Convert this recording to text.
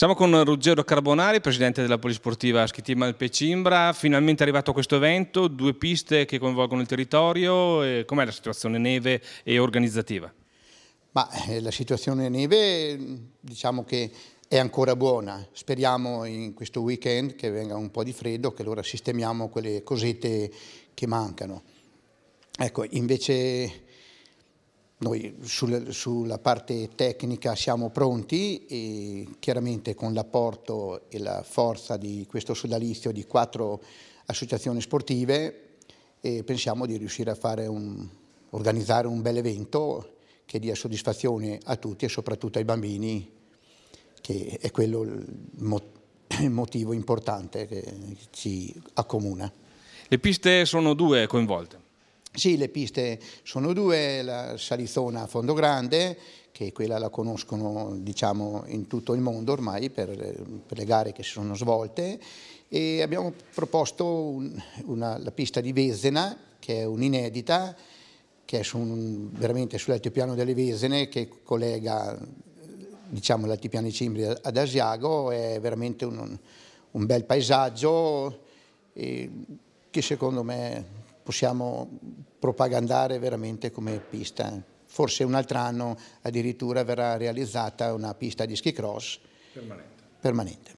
Siamo con Ruggero Carbonari, presidente della Polisportiva Schitima Alpecimbra, finalmente arrivato questo evento, due piste che coinvolgono il territorio, com'è la situazione neve e organizzativa? Ma, eh, la situazione neve diciamo che è ancora buona, speriamo in questo weekend che venga un po' di freddo, che allora sistemiamo quelle cosette che mancano. Ecco, invece noi sul, sulla parte tecnica siamo pronti e chiaramente con l'apporto e la forza di questo sodalizio di quattro associazioni sportive eh, pensiamo di riuscire a un, organizzare un bel evento che dia soddisfazione a tutti e soprattutto ai bambini che è quello il motivo importante che ci accomuna. Le piste sono due coinvolte. Sì, le piste sono due, la Salizona a Fondo Grande, che quella la conoscono diciamo, in tutto il mondo ormai per, per, le gare che si sono svolte e abbiamo proposto un, una, la pista di Vesena, che è un'inedita, che è su un, veramente sull'altipiano delle Vesene, che collega diciamo, l'altipiano Cimbri ad Asiago, è veramente un, un bel paesaggio che secondo me possiamo propagandare veramente come pista. Forse un altro anno addirittura verrà realizzata una pista di ski cross permanente. permanente.